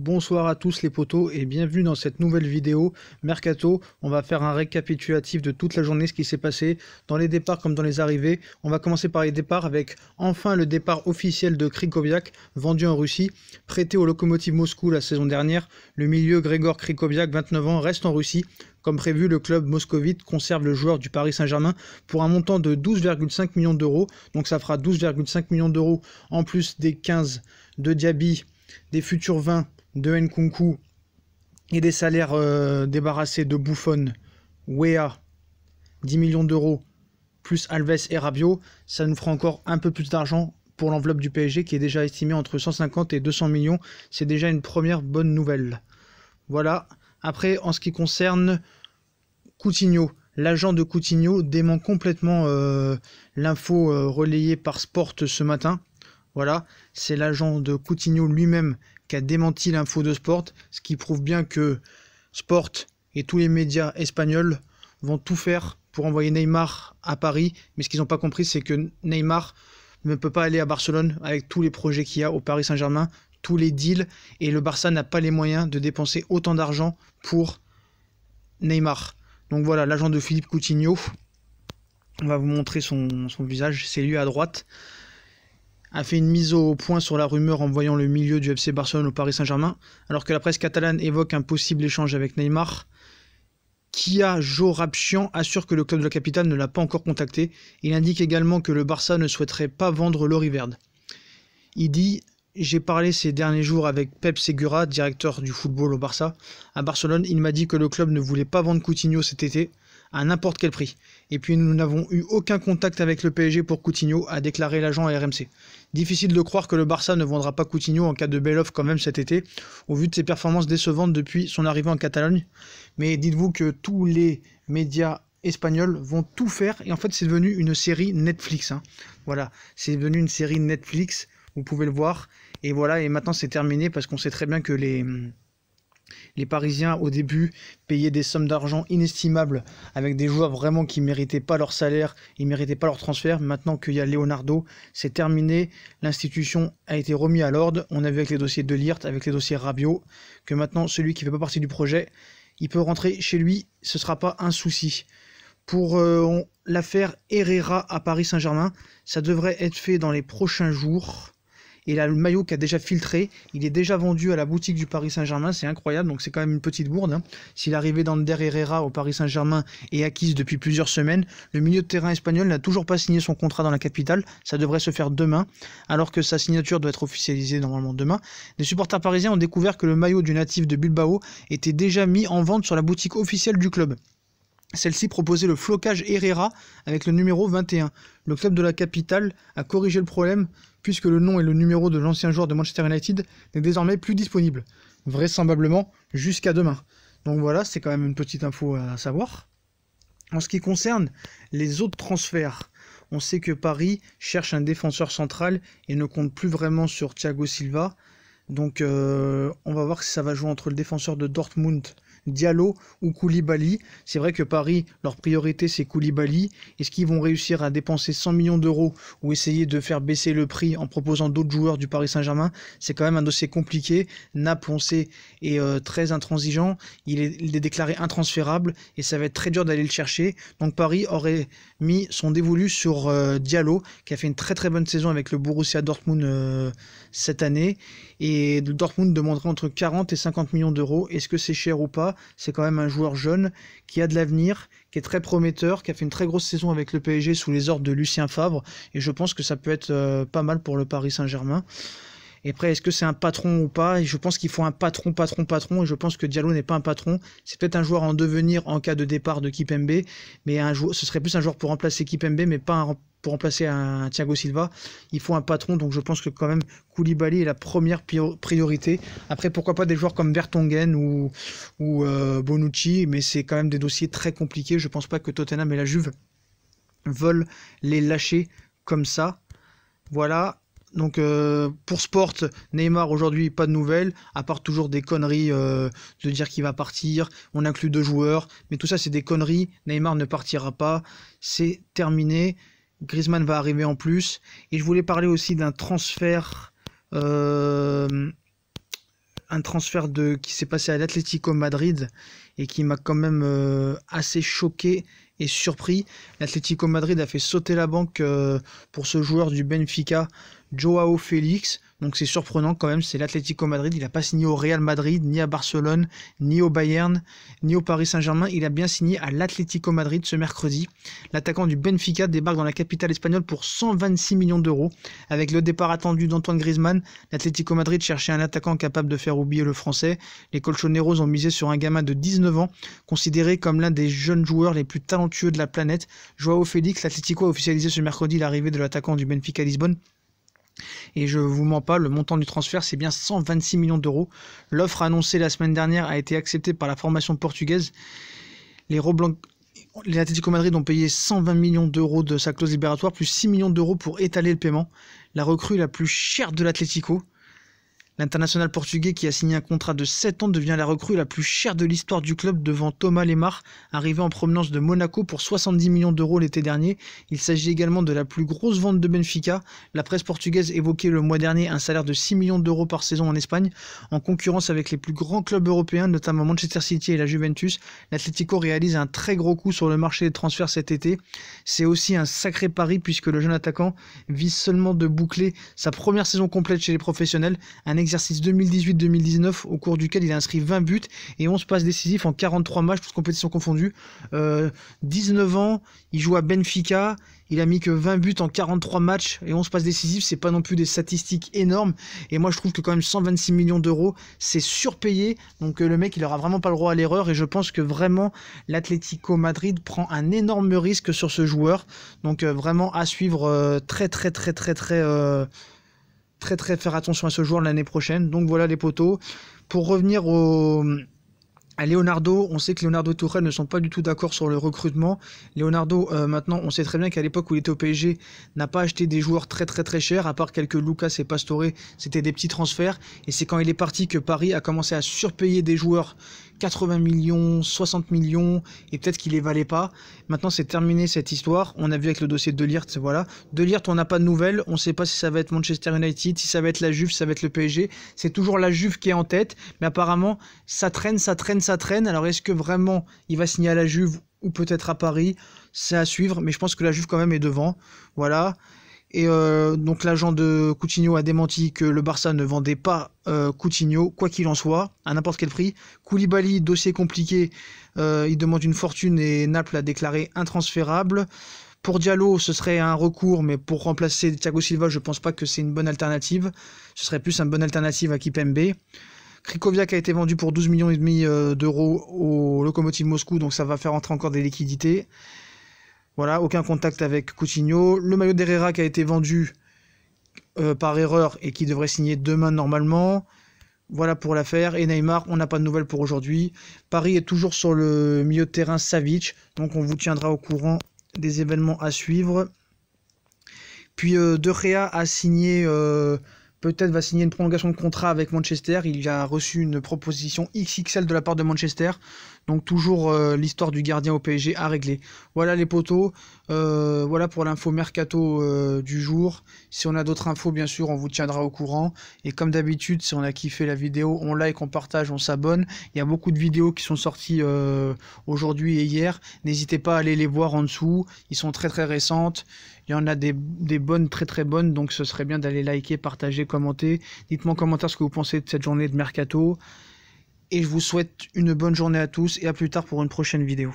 Bonsoir à tous les potos et bienvenue dans cette nouvelle vidéo Mercato. On va faire un récapitulatif de toute la journée, ce qui s'est passé dans les départs comme dans les arrivées. On va commencer par les départs avec enfin le départ officiel de Krikoviak, vendu en Russie, prêté au Locomotive Moscou la saison dernière. Le milieu Grégor Krikoviak, 29 ans, reste en Russie. Comme prévu, le club moscovite conserve le joueur du Paris Saint-Germain pour un montant de 12,5 millions d'euros. Donc ça fera 12,5 millions d'euros en plus des 15 de Diaby, des futurs 20 de Nkunku et des salaires euh, débarrassés de Buffon, Wea, 10 millions d'euros, plus Alves et Rabio. ça nous fera encore un peu plus d'argent pour l'enveloppe du PSG qui est déjà estimée entre 150 et 200 millions. C'est déjà une première bonne nouvelle. Voilà. Après, en ce qui concerne Coutinho, l'agent de Coutinho dément complètement euh, l'info euh, relayée par Sport ce matin. Voilà, c'est l'agent de Coutinho lui-même qui a démenti l'info de Sport, ce qui prouve bien que Sport et tous les médias espagnols vont tout faire pour envoyer Neymar à Paris, mais ce qu'ils n'ont pas compris, c'est que Neymar ne peut pas aller à Barcelone avec tous les projets qu'il y a au Paris Saint-Germain, tous les deals, et le Barça n'a pas les moyens de dépenser autant d'argent pour Neymar. Donc voilà, l'agent de Philippe Coutinho, on va vous montrer son, son visage, c'est lui à droite a fait une mise au point sur la rumeur en voyant le milieu du FC Barcelone au Paris Saint-Germain, alors que la presse catalane évoque un possible échange avec Neymar. Kia Jorabchian assure que le club de la capitale ne l'a pas encore contacté. Il indique également que le Barça ne souhaiterait pas vendre l'Oriverde. Il dit J'ai parlé ces derniers jours avec Pep Segura, directeur du football au Barça. À Barcelone, il m'a dit que le club ne voulait pas vendre Coutinho cet été à n'importe quel prix. Et puis nous n'avons eu aucun contact avec le PSG pour Coutinho, a déclaré l'agent à RMC. Difficile de croire que le Barça ne vendra pas Coutinho en cas de belle off quand même cet été, au vu de ses performances décevantes depuis son arrivée en Catalogne. Mais dites-vous que tous les médias espagnols vont tout faire, et en fait c'est devenu une série Netflix. Hein. Voilà, c'est devenu une série Netflix, vous pouvez le voir. Et voilà, et maintenant c'est terminé parce qu'on sait très bien que les... Les Parisiens, au début, payaient des sommes d'argent inestimables avec des joueurs vraiment qui ne méritaient pas leur salaire, ils ne méritaient pas leur transfert. Maintenant qu'il y a Leonardo, c'est terminé. L'institution a été remise à l'ordre. On a vu avec les dossiers de avec les dossiers Rabiot, que maintenant, celui qui ne fait pas partie du projet, il peut rentrer chez lui. Ce ne sera pas un souci. Pour euh, l'affaire Herrera à Paris Saint-Germain, ça devrait être fait dans les prochains jours. Et le maillot qui a déjà filtré. Il est déjà vendu à la boutique du Paris Saint-Germain. C'est incroyable. Donc c'est quand même une petite bourde. Hein. S'il arrivait dans Der Herrera au Paris Saint-Germain et acquise depuis plusieurs semaines, le milieu de terrain espagnol n'a toujours pas signé son contrat dans la capitale. Ça devrait se faire demain, alors que sa signature doit être officialisée normalement demain. Les supporters parisiens ont découvert que le maillot du natif de Bilbao était déjà mis en vente sur la boutique officielle du club. Celle-ci proposait le flocage Herrera avec le numéro 21. Le club de la capitale a corrigé le problème puisque le nom et le numéro de l'ancien joueur de Manchester United n'est désormais plus disponible, vraisemblablement jusqu'à demain. Donc voilà, c'est quand même une petite info à savoir. En ce qui concerne les autres transferts, on sait que Paris cherche un défenseur central et ne compte plus vraiment sur Thiago Silva. Donc euh, on va voir si ça va jouer entre le défenseur de Dortmund Diallo ou Koulibaly. C'est vrai que Paris, leur priorité, c'est Koulibaly. Est-ce qu'ils vont réussir à dépenser 100 millions d'euros ou essayer de faire baisser le prix en proposant d'autres joueurs du Paris Saint-Germain C'est quand même un dossier compliqué. Naples, on sait, est euh, très intransigeant. Il est, déclaré intransférable et ça va être très dur d'aller le chercher. Donc Paris aurait mis son dévolu sur euh, Diallo, qui a fait une très très bonne saison avec le Borussia Dortmund euh, cette année. Et Dortmund demanderait entre 40 et 50 millions d'euros. Est-ce que c'est cher ou pas C'est quand même un joueur jeune qui a de l'avenir, qui est très prometteur, qui a fait une très grosse saison avec le PSG sous les ordres de Lucien Favre. Et je pense que ça peut être euh, pas mal pour le Paris Saint-Germain. Et après, est-ce que c'est un patron ou pas Je pense qu'il faut un patron, patron, patron. Et je pense que Diallo n'est pas un patron. C'est peut-être un joueur en devenir en cas de départ de Kipembe. Mais un ce serait plus un joueur pour remplacer Kipembe, mais pas pour remplacer un Thiago Silva. Il faut un patron. Donc je pense que quand même, Koulibaly est la première priorité. Après, pourquoi pas des joueurs comme Bertongen ou, euh, Bonucci. Mais c'est quand même des dossiers très compliqués. Je ne pense pas que Tottenham et la Juve veulent les lâcher comme ça. Voilà, donc euh, pour Sport, Neymar aujourd'hui pas de nouvelles, à part toujours des conneries euh, de dire qu'il va partir, on inclut deux joueurs, mais tout ça c'est des conneries, Neymar ne partira pas, c'est terminé, Griezmann va arriver en plus, et je voulais parler aussi d'un transfert, euh, un transfert de, qui s'est passé à l'Atlético Madrid, et qui m'a quand même assez choqué et surpris. L'Atlético Madrid a fait sauter la banque pour ce joueur du Benfica, Joao Félix. Donc c'est surprenant quand même, c'est l'Atlético Madrid. Il n'a pas signé au Real Madrid, ni à Barcelone, ni au Bayern, ni au Paris Saint-Germain. Il a bien signé à l'Atlético Madrid ce mercredi. L'attaquant du Benfica débarque dans la capitale espagnole pour 126 millions d'euros. Avec le départ attendu d'Antoine Griezmann, l'Atlético Madrid cherchait un attaquant capable de faire oublier le français. Les Colchoneros ont misé sur un gamin de 19 ans, considéré comme l'un des jeunes joueurs les plus talentueux de la planète. Joao Félix, l'Atlético a officialisé ce mercredi l'arrivée de l'attaquant du Benfica Lisbonne et je vous mens pas, le montant du transfert, c'est bien 126 millions d'euros. L'offre annoncée la semaine dernière a été acceptée par la formation portugaise. Les Roblanc... Les Atlético Madrid ont payé 120 millions d'euros de sa clause libératoire, plus 6 millions d'euros pour étaler le paiement. La recrue la plus chère de l'Atlético. L'international portugais qui a signé un contrat de 7 ans devient la recrue la plus chère de l'histoire du club devant Thomas Lemar, arrivé en provenance de Monaco pour 70 millions d'euros l'été dernier. Il s'agit également de la plus grosse vente de Benfica. La presse portugaise évoquait le mois dernier un salaire de 6 millions d'euros par saison en Espagne, en concurrence avec les plus grands clubs européens, notamment Manchester City et la Juventus. L'Atlético réalise un très gros coup sur le marché des transferts cet été. C'est aussi un sacré pari puisque le jeune attaquant vise seulement de boucler sa première saison complète chez les professionnels exercice 2018-2019 au cours duquel il a inscrit 20 buts et 11 passes décisives en 43 matchs, toutes compétitions confondues. 19 euh, ans, il joue à Benfica, il a mis que 20 buts en 43 matchs et 11 passes décisives, c'est pas non plus des statistiques énormes. Et moi, je trouve que quand même 126 millions d'euros, c'est surpayé. Donc euh, le mec, il aura vraiment pas le droit à l'erreur. Et je pense que vraiment, l'Atlético Madrid prend un énorme risque sur ce joueur. Donc euh, vraiment à suivre très, très, très, très, très très très faire attention à ce joueur l'année prochaine. Donc voilà les poteaux. Pour revenir à Leonardo, on sait que Leonardo et Tourelle ne sont pas du tout d'accord sur le recrutement. Leonardo, euh, maintenant, on sait très bien qu'à l'époque où il était au PSG, n'a pas acheté des joueurs très très très chers, à part quelques Lucas et Pastore, c'était des petits transferts. Et c'est quand il est parti que Paris a commencé à surpayer des joueurs 80 millions, 60 millions, et peut-être qu'il les valait pas. Maintenant, c'est terminé cette histoire. On a vu avec le dossier de Delirte, voilà. De Delirte, on n'a pas de nouvelles. On ne sait pas si ça va être Manchester United, si ça va être la Juve, si ça va être le PSG. C'est toujours la Juve qui est en tête, mais apparemment, ça traîne, ça traîne, ça traîne. Alors, est-ce que vraiment il va signer à la Juve ou peut-être à Paris C'est à suivre, mais je pense que la Juve quand même est devant. Voilà. Et euh, donc l'agent de Coutinho a démenti que le Barça ne vendait pas euh, Coutinho, quoi qu'il en soit, à n'importe quel prix. Koulibaly, dossier compliqué, euh, il demande une fortune et Naples l'a déclaré intransférable. Pour Diallo, ce serait un recours, mais pour remplacer Thiago Silva, je pense pas que c'est une bonne alternative. Ce serait plus une bonne alternative à Kipembe. Krikoviak a été vendu pour 12 millions et demi d'euros au locomotive Moscou, donc ça va faire entrer encore des liquidités. Voilà, aucun contact avec Coutinho. Le maillot d'Herrera qui a été vendu euh, par erreur et qui devrait signer demain normalement. Voilà pour l'affaire. Et Neymar, on n'a pas de nouvelles pour aujourd'hui. Paris est toujours sur le milieu de terrain Savic. Donc on vous tiendra au courant des événements à suivre. Puis euh, De Gea a signé, euh, peut-être va signer une prolongation de contrat avec Manchester. Il a reçu une proposition XXL de la part de Manchester. Donc toujours euh, l'histoire du gardien au PSG à régler. Voilà les poteaux. Euh, voilà pour l'info mercato euh, du jour. Si on a d'autres infos, bien sûr, on vous tiendra au courant. Et comme d'habitude, si on a kiffé la vidéo, on like, on partage, on s'abonne. Il y a beaucoup de vidéos qui sont sorties aujourd'hui et hier. N'hésitez pas à aller les voir en dessous. Ils sont très très récentes. Il y en a des, des bonnes, très très bonnes. Donc ce serait bien d'aller liker, partager, commenter. Dites-moi en commentaire ce que vous pensez de cette journée de mercato et je vous souhaite une bonne journée à tous et à plus tard pour une prochaine vidéo.